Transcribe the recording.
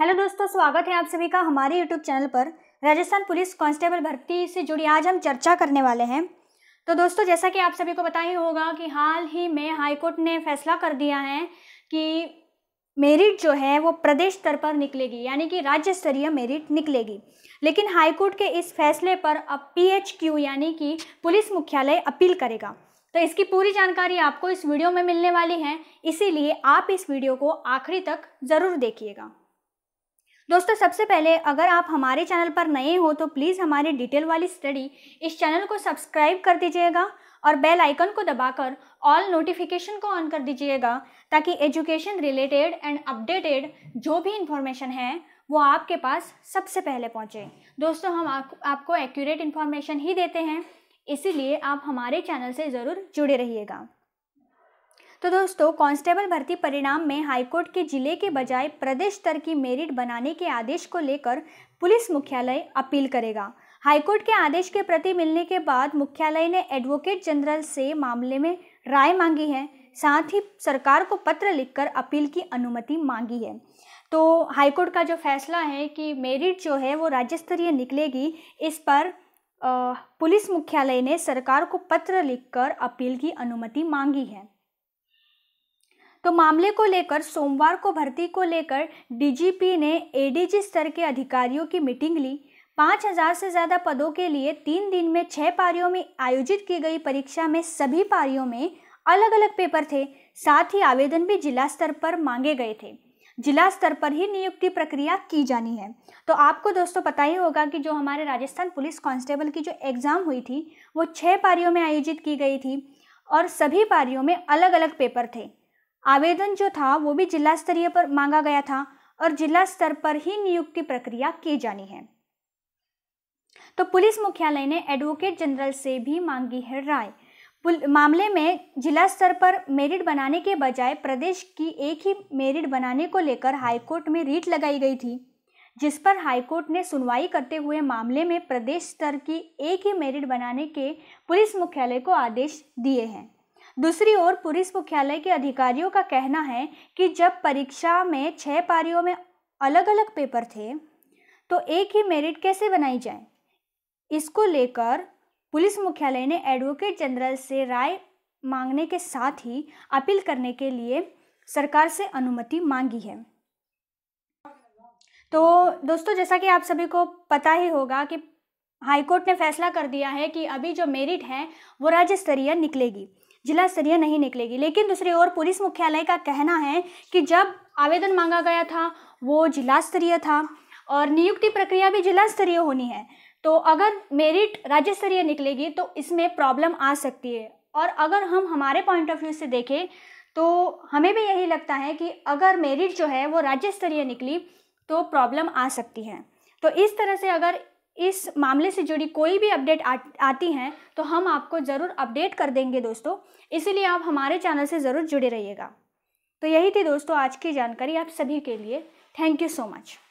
hello दोस्तों स्वागत है आप सभी का हमारे यूट्यूब चैनल पर राजस्थान पुलिस कांस्टेबल भर्ती से जुड़ी आज हम चर्चा करने वाले हैं तो दोस्तों जैसा कि आप सभी को पता ही होगा कि हाल ही में हाईकोर्ट ने फैसला कर दिया है कि मेरिट जो है वो प्रदेश स्तर पर निकलेगी यानी कि राज्य स्तरीय मेरिट निकलेगी लेकिन हाईकोर्ट के इस फैसले पर अब क्यू यानी कि पुलिस मुख्यालय अपील करेगा तो इसकी पूरी जानकारी आपको इस वीडियो में मिलने वाली है इसीलिए आप इस वीडियो को आखिरी तक ज़रूर देखिएगा दोस्तों सबसे पहले अगर आप हमारे चैनल पर नए हो तो प्लीज़ हमारी डिटेल वाली स्टडी इस चैनल को सब्सक्राइब कर दीजिएगा और बेल आइकन को दबाकर ऑल नोटिफिकेशन को ऑन कर दीजिएगा ताकि एजुकेशन रिलेटेड एंड अपडेटेड जो भी इंफॉर्मेशन है वो आपके पास सबसे पहले पहुँचे दोस्तों हम आप, आपको एक्यूरेट इन्फॉर्मेशन ही देते हैं इसीलिए आप हमारे चैनल से ज़रूर जुड़े रहिएगा तो दोस्तों कांस्टेबल भर्ती परिणाम में हाईकोर्ट के जिले के बजाय प्रदेश स्तर की मेरिट बनाने के आदेश को लेकर पुलिस मुख्यालय अपील करेगा हाईकोर्ट के आदेश के प्रति मिलने के बाद मुख्यालय ने एडवोकेट जनरल से मामले में राय मांगी है साथ ही सरकार को पत्र लिखकर अपील की अनुमति मांगी है तो हाईकोर्ट का जो फैसला है कि मेरिट जो है वो राज्य स्तरीय निकलेगी इस पर पुलिस मुख्यालय ने सरकार को पत्र लिखकर अपील की अनुमति मांगी है तो मामले को लेकर सोमवार को भर्ती को लेकर डीजीपी ने एडीजी स्तर के अधिकारियों की मीटिंग ली पाँच हजार से ज़्यादा पदों के लिए तीन दिन में छः पारियों में आयोजित की गई परीक्षा में सभी पारियों में अलग अलग पेपर थे साथ ही आवेदन भी जिला स्तर पर मांगे गए थे जिला स्तर पर ही नियुक्ति प्रक्रिया की जानी है तो आपको दोस्तों पता ही होगा कि जो हमारे राजस्थान पुलिस कांस्टेबल की जो एग्ज़ाम हुई थी वो छः पारियों में आयोजित की गई थी और सभी पारियों में अलग अलग पेपर थे आवेदन जो था वो भी जिला स्तरीय पर मांगा गया था और जिला स्तर पर ही नियुक्ति प्रक्रिया की जानी है तो पुलिस मुख्यालय ने एडवोकेट जनरल से भी मांगी है राय मामले में जिला स्तर पर मेरिट बनाने के बजाय प्रदेश की एक ही मेरिट बनाने को लेकर हाईकोर्ट में रीट लगाई गई थी जिस पर हाईकोर्ट ने सुनवाई करते हुए मामले में प्रदेश स्तर की एक ही मेरिट बनाने के पुलिस मुख्यालय को आदेश दिए हैं दूसरी ओर पुलिस मुख्यालय के अधिकारियों का कहना है कि जब परीक्षा में छह पारियों में अलग अलग पेपर थे तो एक ही मेरिट कैसे बनाई जाए इसको लेकर पुलिस मुख्यालय ने एडवोकेट जनरल से राय मांगने के साथ ही अपील करने के लिए सरकार से अनुमति मांगी है तो दोस्तों जैसा कि आप सभी को पता ही होगा कि हाईकोर्ट ने फैसला कर दिया है कि अभी जो मेरिट है वो राज्य स्तरीय निकलेगी जिला स्तरीय नहीं निकलेगी लेकिन दूसरी ओर पुलिस मुख्यालय का कहना है कि जब आवेदन मांगा गया था वो जिला स्तरीय था और नियुक्ति प्रक्रिया भी जिला स्तरीय होनी है तो अगर मेरिट राज्य स्तरीय निकलेगी तो इसमें प्रॉब्लम आ सकती है और अगर हम हमारे पॉइंट ऑफ व्यू से देखें तो हमें भी यही लगता है कि अगर मेरिट जो है वो राज्य स्तरीय निकली तो प्रॉब्लम आ सकती है तो इस तरह से अगर इस मामले से जुड़ी कोई भी अपडेट आती हैं तो हम आपको ज़रूर अपडेट कर देंगे दोस्तों इसीलिए आप हमारे चैनल से ज़रूर जुड़े रहिएगा तो यही थी दोस्तों आज की जानकारी आप सभी के लिए थैंक यू सो मच